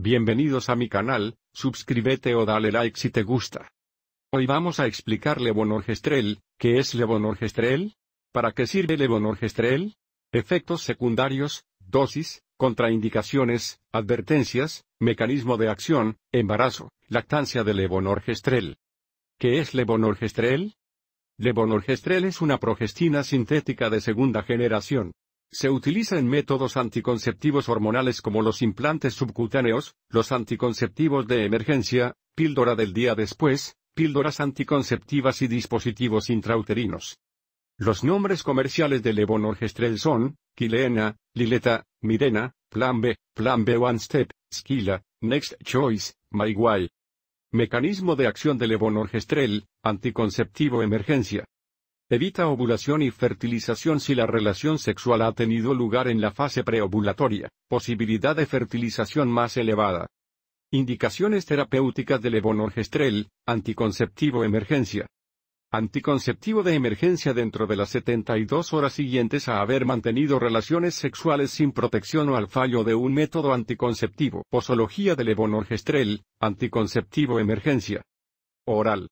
Bienvenidos a mi canal, suscríbete o dale like si te gusta. Hoy vamos a explicar levonorgestrel, ¿qué es levonorgestrel? ¿Para qué sirve levonorgestrel? Efectos secundarios, dosis, contraindicaciones, advertencias, mecanismo de acción, embarazo, lactancia de levonorgestrel. ¿Qué es levonorgestrel? Levonorgestrel es una progestina sintética de segunda generación. Se utiliza en métodos anticonceptivos hormonales como los implantes subcutáneos, los anticonceptivos de emergencia, píldora del día después, píldoras anticonceptivas y dispositivos intrauterinos. Los nombres comerciales de levonorgestrel son, Quilena, Lileta, Mirena, Plan B, Plan B One Step, Skila, Next Choice, Way. Mecanismo de acción del levonorgestrel, anticonceptivo emergencia. Evita ovulación y fertilización si la relación sexual ha tenido lugar en la fase preovulatoria, posibilidad de fertilización más elevada. Indicaciones terapéuticas del levonorgestrel, anticonceptivo emergencia. Anticonceptivo de emergencia dentro de las 72 horas siguientes a haber mantenido relaciones sexuales sin protección o al fallo de un método anticonceptivo. Posología del levonorgestrel, anticonceptivo emergencia. Oral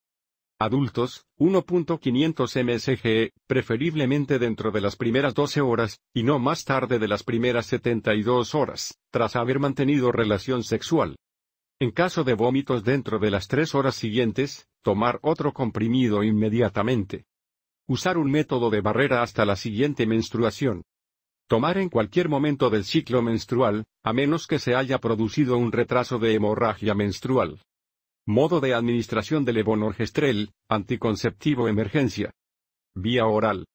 adultos, 1.500 msg, preferiblemente dentro de las primeras 12 horas, y no más tarde de las primeras 72 horas, tras haber mantenido relación sexual. En caso de vómitos dentro de las 3 horas siguientes, tomar otro comprimido inmediatamente. Usar un método de barrera hasta la siguiente menstruación. Tomar en cualquier momento del ciclo menstrual, a menos que se haya producido un retraso de hemorragia menstrual. Modo de administración del levonorgestrel, anticonceptivo emergencia. Vía oral.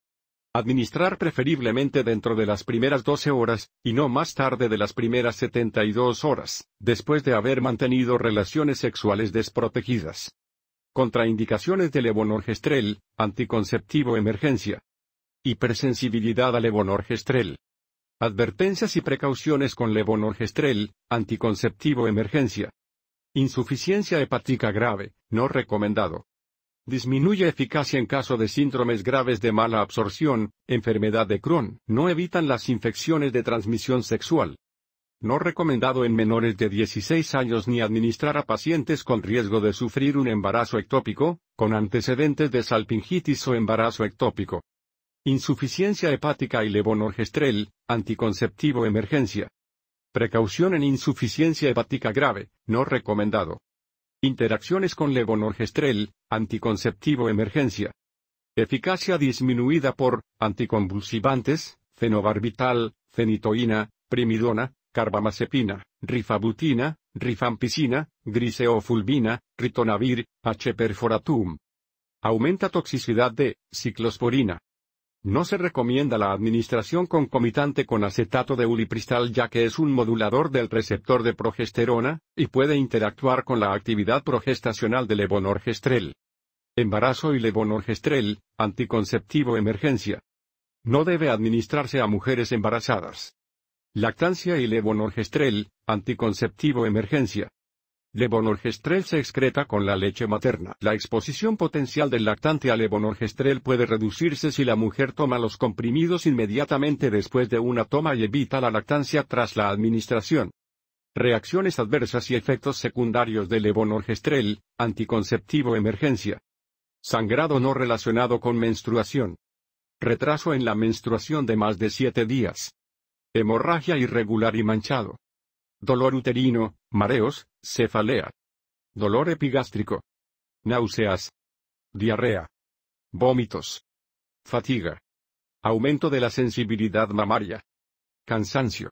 Administrar preferiblemente dentro de las primeras 12 horas, y no más tarde de las primeras 72 horas, después de haber mantenido relaciones sexuales desprotegidas. Contraindicaciones del levonorgestrel, anticonceptivo emergencia. Hipersensibilidad al levonorgestrel. Advertencias y precauciones con levonorgestrel, anticonceptivo emergencia. Insuficiencia hepática grave, no recomendado. Disminuye eficacia en caso de síndromes graves de mala absorción, enfermedad de Crohn, no evitan las infecciones de transmisión sexual. No recomendado en menores de 16 años ni administrar a pacientes con riesgo de sufrir un embarazo ectópico, con antecedentes de salpingitis o embarazo ectópico. Insuficiencia hepática y levonorgestrel, anticonceptivo emergencia. Precaución en insuficiencia hepática grave, no recomendado. Interacciones con levonorgestrel, anticonceptivo emergencia. Eficacia disminuida por anticonvulsivantes, fenobarbital, fenitoína, primidona, carbamazepina, rifabutina, rifampicina, griseofulvina, ritonavir, H. perforatum. Aumenta toxicidad de ciclosporina. No se recomienda la administración concomitante con acetato de ulipristal ya que es un modulador del receptor de progesterona, y puede interactuar con la actividad progestacional del levonorgestrel. Embarazo y levonorgestrel, anticonceptivo emergencia. No debe administrarse a mujeres embarazadas. Lactancia y levonorgestrel, anticonceptivo emergencia. Levonorgestrel se excreta con la leche materna. La exposición potencial del lactante a levonorgestrel puede reducirse si la mujer toma los comprimidos inmediatamente después de una toma y evita la lactancia tras la administración. Reacciones adversas y efectos secundarios del levonorgestrel, anticonceptivo emergencia. Sangrado no relacionado con menstruación. Retraso en la menstruación de más de 7 días. Hemorragia irregular y manchado dolor uterino, mareos, cefalea, dolor epigástrico, náuseas, diarrea, vómitos, fatiga, aumento de la sensibilidad mamaria, cansancio,